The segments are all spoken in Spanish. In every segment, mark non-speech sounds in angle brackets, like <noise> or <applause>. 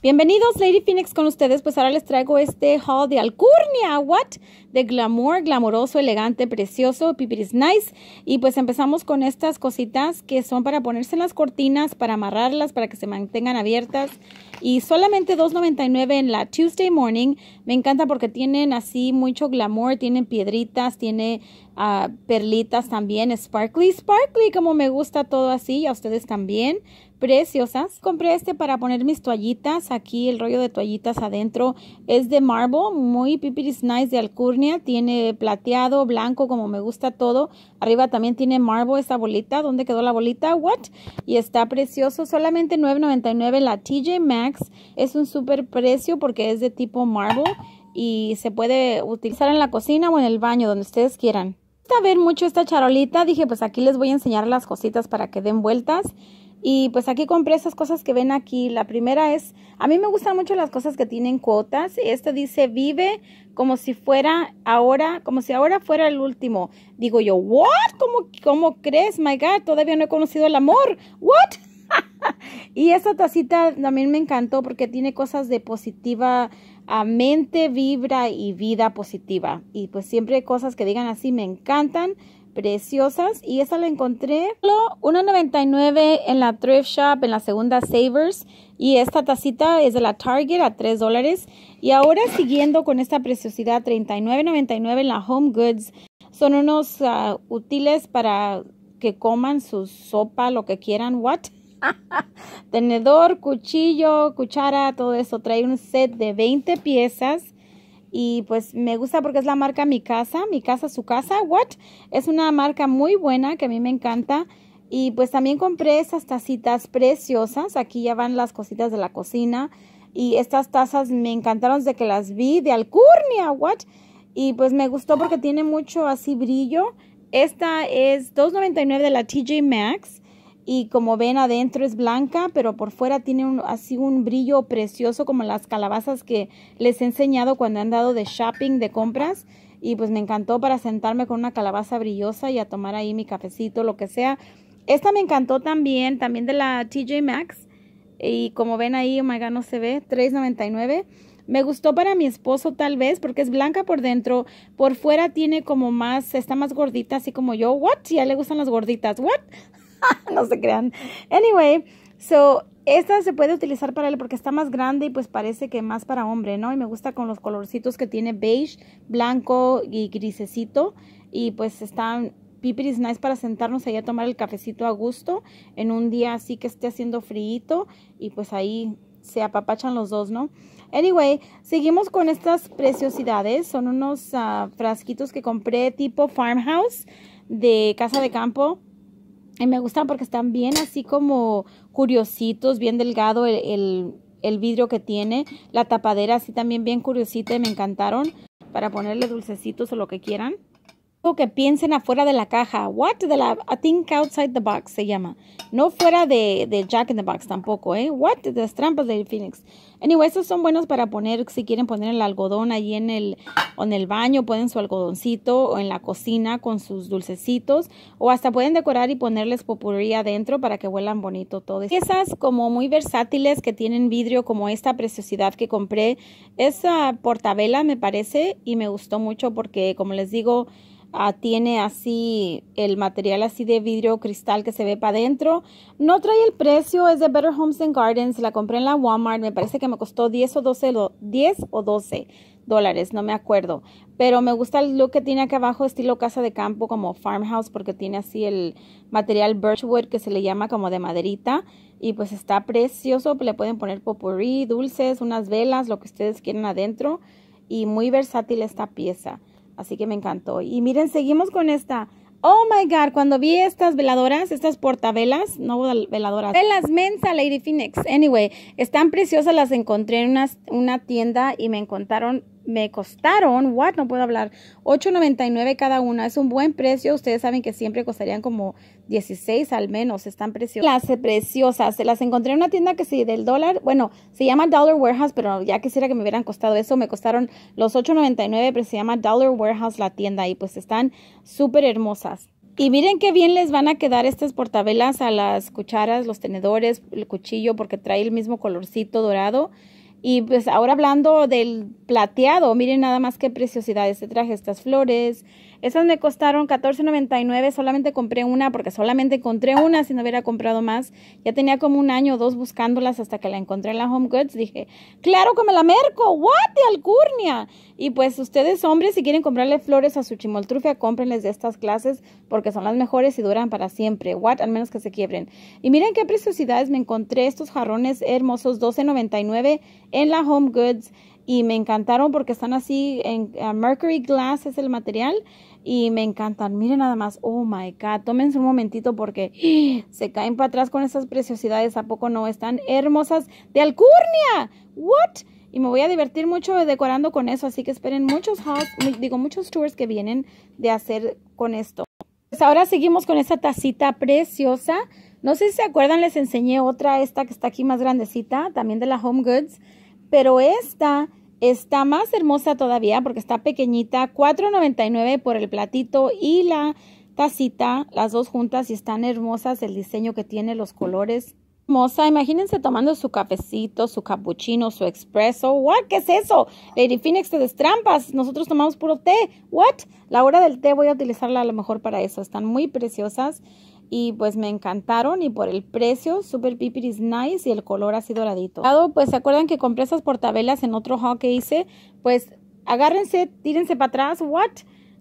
Bienvenidos, Lady Phoenix, con ustedes. Pues ahora les traigo este haul de Alcurnia. What? de glamour, glamoroso, elegante, precioso, pipiris nice. Y pues empezamos con estas cositas que son para ponerse en las cortinas, para amarrarlas, para que se mantengan abiertas. Y solamente $2.99 en la Tuesday Morning. Me encanta porque tienen así mucho glamour, tienen piedritas, tiene ah, perlitas también, sparkly, sparkly, como me gusta todo así, y a ustedes también preciosas. Compré este para poner mis toallitas. Aquí el rollo de toallitas adentro es de marble, muy pipiris nice de alcur tiene plateado, blanco, como me gusta todo. Arriba también tiene marble, esta bolita. ¿Dónde quedó la bolita? ¿What? Y está precioso, solamente $9.99 la TJ Maxx. Es un super precio porque es de tipo marble y se puede utilizar en la cocina o en el baño, donde ustedes quieran. A ver mucho esta charolita, dije pues aquí les voy a enseñar las cositas para que den vueltas. Y pues aquí compré esas cosas que ven aquí. La primera es, a mí me gustan mucho las cosas que tienen cuotas. Y Esta dice, vive como si fuera ahora, como si ahora fuera el último. Digo yo, ¿what? ¿Cómo, cómo crees? My God, todavía no he conocido el amor. ¿What? <laughs> y esta tacita también me encantó porque tiene cosas de positiva a mente, vibra y vida positiva. Y pues siempre cosas que digan así me encantan preciosas y esta la encontré 1.99 en la thrift shop en la segunda Savers y esta tacita es de la Target a 3 dólares y ahora siguiendo con esta preciosidad 39.99 en la Home Goods son unos ah, útiles para que coman su sopa lo que quieran what <laughs> tenedor cuchillo cuchara todo eso trae un set de 20 piezas y pues me gusta porque es la marca Mi Casa, Mi Casa, Su Casa, What. Es una marca muy buena que a mí me encanta. Y pues también compré esas tacitas preciosas. Aquí ya van las cositas de la cocina. Y estas tazas me encantaron desde que las vi de Alcurnia, What. Y pues me gustó porque tiene mucho así brillo. Esta es $2.99 de la TJ Maxx y como ven adentro es blanca, pero por fuera tiene así un brillo precioso como las calabazas que les he enseñado cuando han dado de shopping, de compras. Y pues me encantó para sentarme con una calabaza brillosa y a tomar ahí mi cafecito, lo que sea. Esta me encantó también, también de la TJ Maxx. Y como ven ahí, oh my God, no se ve, $3.99. Me gustó para mi esposo tal vez porque es blanca por dentro, por fuera tiene como más, está más gordita, así como yo. What? Ya le gustan las gorditas. What? <laughs> no se crean. Anyway, so esta se puede utilizar para él porque está más grande y pues parece que más para hombre, ¿no? Y me gusta con los colorcitos que tiene beige, blanco y grisecito. Y pues están pipiris nice para sentarnos ahí a tomar el cafecito a gusto en un día así que esté haciendo frío y pues ahí se apapachan los dos, ¿no? Anyway, seguimos con estas preciosidades. Son unos ah, frasquitos que compré tipo farmhouse de casa de campo y me gustan porque están bien así como curiositos, bien delgado el, el vidrio que tiene. La tapadera así también bien curiosita y me encantaron para ponerle dulcecitos o lo que quieran que piensen afuera de la caja. What? the la I Think Outside the Box se llama. No fuera de, Jack in the Box tampoco, ¿eh? What? the las trampas del Phoenix. Anyway, estos son buenos para poner, si quieren poner el algodón ahí en el, en el baño, pueden su algodoncito o en la cocina con sus dulcecitos. O hasta pueden decorar y ponerles popurrí adentro para que huelan bonito todo. Esas como muy versátiles que tienen vidrio, como esta preciosidad que compré. Esa portabela me parece y me gustó mucho porque, como les digo, Ah, tiene así el material así de vidrio cristal que se ve para adentro. No trae el precio, es de Better Homes and Gardens, la compré en la Walmart, me parece que me costó 10 o 12, o dólares, no me acuerdo. Pero me gusta el look que tiene acá abajo, estilo casa de campo, como farmhouse, porque tiene así el material birchwood que se le llama como de maderita. Y pues está precioso, le pueden poner popurrí, dulces, unas velas, lo que ustedes quieran adentro. Y muy versátil esta pieza. Así que me encantó. Y miren, seguimos con esta. Oh my God, cuando vi estas veladoras, estas portavelas, no veladoras, velas mensa Lady Phoenix. Anyway, están preciosas, las encontré en una, una tienda y me encontraron me costaron, what, no puedo hablar, 8.99 cada una, es un buen precio, ustedes saben que siempre costarían como 16 al menos, están preciosas. Las preciosas, se las encontré en una tienda que sí, del dólar, bueno, se llama Dollar Warehouse, pero ya quisiera que me hubieran costado eso, me costaron los 8.99, pero se llama Dollar Warehouse la tienda y pues están súper hermosas. Y miren qué bien les van a quedar estas portabelas a las cucharas, los tenedores, el cuchillo, porque trae el mismo colorcito dorado. Y pues ahora hablando del plateado, miren nada más qué preciosidad este traje, estas flores, esas me costaron $14.99, solamente compré una porque solamente encontré una, si no hubiera comprado más. Ya tenía como un año o dos buscándolas hasta que la encontré en la Home Goods. Dije, claro que me la merco, what de alcurnia. Y pues ustedes hombres, si quieren comprarle flores a su chimoltrufia, cómprenles de estas clases porque son las mejores y duran para siempre, what, al menos que se quiebren. Y miren qué preciosidades, me encontré estos jarrones hermosos, $12.99 en la Home Goods y me encantaron porque están así en Mercury Glass es el material y me encantan. Miren nada más, oh my god, tómense un momentito porque <gasps> se caen para atrás con esas preciosidades, a poco no están hermosas de alcurnia. What? Y me voy a divertir mucho decorando con eso, así que esperen muchos house, digo muchos tours que vienen de hacer con esto. Pues ahora seguimos con esta tacita preciosa. No sé si se acuerdan, les enseñé otra, esta que está aquí más grandecita, también de la Home Goods. Pero esta Está más hermosa todavía porque está pequeñita, $4.99 por el platito y la tacita, las dos juntas y están hermosas el diseño que tiene, los colores. Hermosa, imagínense tomando su cafecito, su cappuccino, su expreso ¿What? ¿Qué es eso? Lady Phoenix te destrampas. Nosotros tomamos puro té. ¿What? La hora del té voy a utilizarla a lo mejor para eso. Están muy preciosas y pues me encantaron y por el precio, super is nice y el color así doradito. Pues se acuerdan que compré esas portabelas en otro haul que hice, pues agárrense, tírense para atrás, what?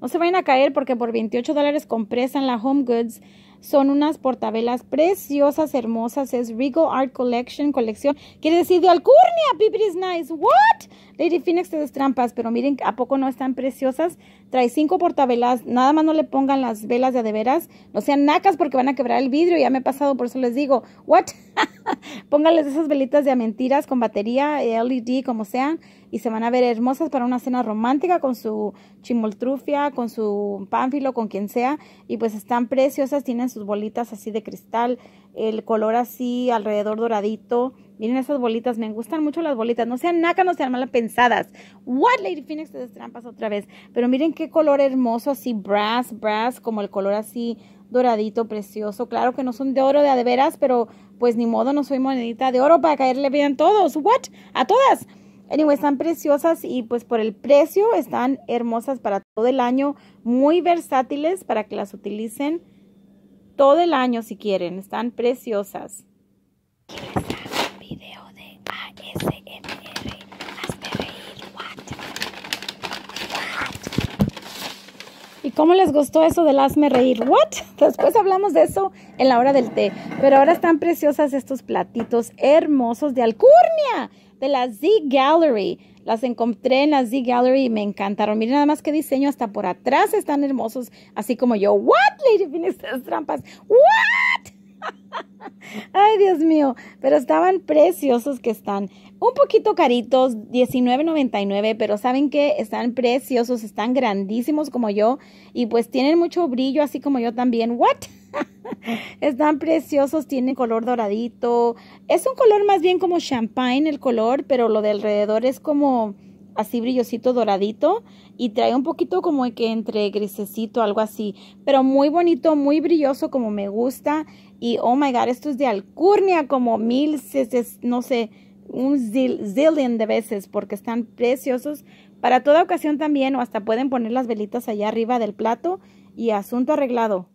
No se vayan a caer porque por 28 dólares compré esa en la Home Goods. Son unas portavelas preciosas, hermosas. Es Regal Art Collection, colección. Quiere decir de Alcurnia, People is Nice. ¿What? Lady Phoenix te des trampas, pero miren, ¿a poco no están preciosas? Trae cinco portavelas. Nada más no le pongan las velas de de No sean nacas porque van a quebrar el vidrio. Ya me he pasado, por eso les digo. ¿What? <laughs> Pónganles esas velitas de mentiras con batería, LED, como sean. Y se van a ver hermosas para una cena romántica con su chimoltrufia, con su pánfilo, con quien sea. Y pues están preciosas, tienen sus bolitas así de cristal, el color así alrededor doradito. Miren esas bolitas, me gustan mucho las bolitas. No sean nacas, no sean mal pensadas. What, Lady Phoenix, te trampas otra vez. Pero miren qué color hermoso, así brass, brass, como el color así doradito, precioso. Claro que no son de oro de a veras, pero pues ni modo, no soy monedita de oro para caerle bien a todos. What, a todas. Anyway, están preciosas y pues por el precio están hermosas para todo el año, muy versátiles para que las utilicen todo el año si quieren. Están preciosas. video de ASMR. ¿Y cómo les gustó eso del hazme reír? What? Después hablamos de eso en la hora del té. Pero ahora están preciosas estos platitos hermosos de alcur de la Z Gallery. Las encontré en la Z Gallery y me encantaron. Miren nada más qué diseño, hasta por atrás están hermosos, así como yo. ¿What, Lady de Estas trampas. ¿What? <laughs> Ay, Dios mío, pero estaban preciosos que están. Un poquito caritos, $19.99, pero saben que están preciosos, están grandísimos como yo y pues tienen mucho brillo así como yo también. ¿What? Están preciosos, tienen color doradito. Es un color más bien como champagne el color, pero lo de alrededor es como así brillosito doradito y trae un poquito como que entre grisecito, algo así. Pero muy bonito, muy brilloso como me gusta. Y oh my god, esto es de alcurnia como mil, no sé, un zillion de veces porque están preciosos. Para toda ocasión también o hasta pueden poner las velitas allá arriba del plato y asunto arreglado.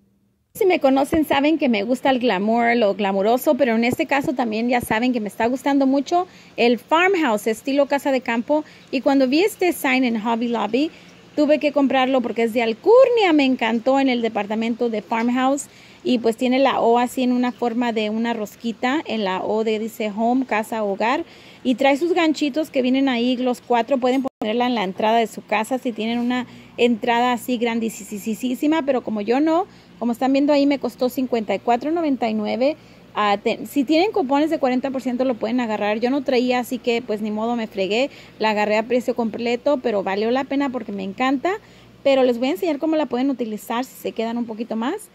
Si me conocen saben que me gusta el glamour, lo glamuroso, pero en este caso también ya saben que me está gustando mucho el farmhouse estilo casa de campo. Y cuando vi este sign en Hobby Lobby, tuve que comprarlo porque es de Alcurnia, me encantó en el departamento de farmhouse. Y pues tiene la O así en una forma de una rosquita, en la O de dice home, casa, hogar. Y trae sus ganchitos que vienen ahí, los cuatro pueden ponerla en la entrada de su casa si tienen una entrada así grandísima, pero como yo no, como están viendo ahí, me costó $54.99. Ah, si tienen cupones de 40% lo pueden agarrar. Yo no traía, así que pues ni modo me fregué. La agarré a precio completo, pero valió la pena porque me encanta. Pero les voy a enseñar cómo la pueden utilizar si se quedan un poquito más.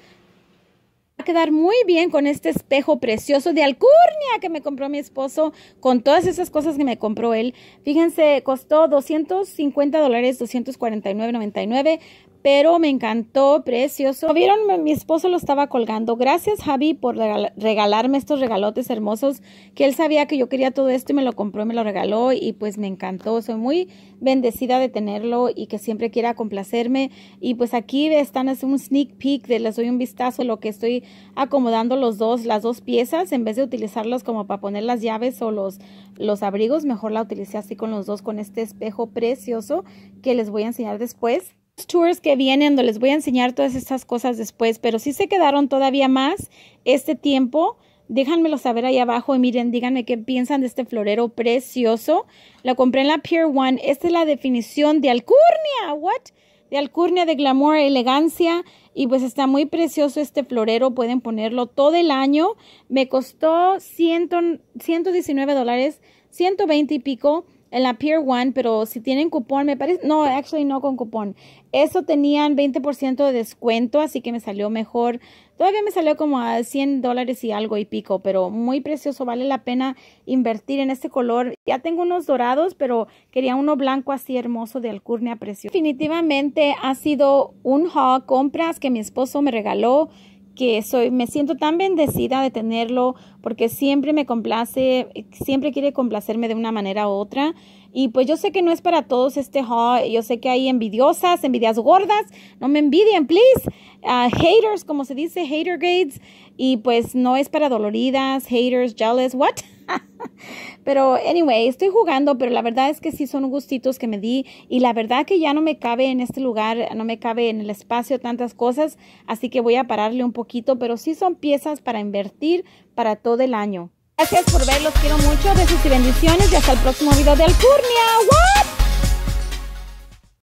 Va a quedar muy bien con este espejo precioso de alcurnia que me compró mi esposo, con todas esas cosas que me compró él. Fíjense, costó 250 dólares, 249.99, pero me encantó, precioso. vieron? Mi esposo lo estaba colgando. Gracias, Javi, por regalarme estos regalotes hermosos, que él sabía que yo quería todo esto y me lo compró y me lo regaló y pues me encantó. Soy muy bendecida de tenerlo y que siempre quiera complacerme. Y pues aquí están, es un sneak peek, de, les doy un vistazo a lo que estoy acomodando los dos, las dos piezas, en vez de utilizarlos como para poner las llaves o los, los abrigos, mejor la utilicé así con los dos, con este espejo precioso que les voy a enseñar después tours que vienen, les voy a enseñar todas estas cosas después, pero si se quedaron todavía más este tiempo, déjanmelo saber ahí abajo y miren, díganme qué piensan de este florero precioso. La compré en la Pier One. Esta es la definición de alcurnia, what? De alcurnia, de glamour, elegancia. Y pues está muy precioso este florero, pueden ponerlo todo el año. Me costó 119 dólares, 120 y pico en la Pier 1, pero si tienen cupón, me parece, no, actually no con cupón. Eso tenían 20% de descuento, así que me salió mejor. Todavía me salió como a 100 dólares y algo y pico, pero muy precioso, vale la pena invertir en este color. Ya tengo unos dorados, pero quería uno blanco así hermoso de alcurnia precioso. Definitivamente ha sido un haul compras que mi esposo me regaló que soy, me siento tan bendecida de tenerlo porque siempre me complace, siempre quiere complacerme de una manera u otra. Y pues yo sé que no es para todos este haul, yo sé que hay envidiosas, envidias gordas, no me envidien, please. Ah, haters, como se dice, hater gates. Y pues no es para doloridas, haters, jealous, what? Pero, anyway, estoy jugando, pero la verdad es que sí son gustitos que me di y la verdad que ya no me cabe en este lugar, no me cabe en el espacio tantas cosas, así que voy a pararle un poquito, pero sí son piezas para invertir para todo el año. Gracias por verlos, quiero mucho, besos y bendiciones y hasta el próximo video de Alcurnia. ¡What!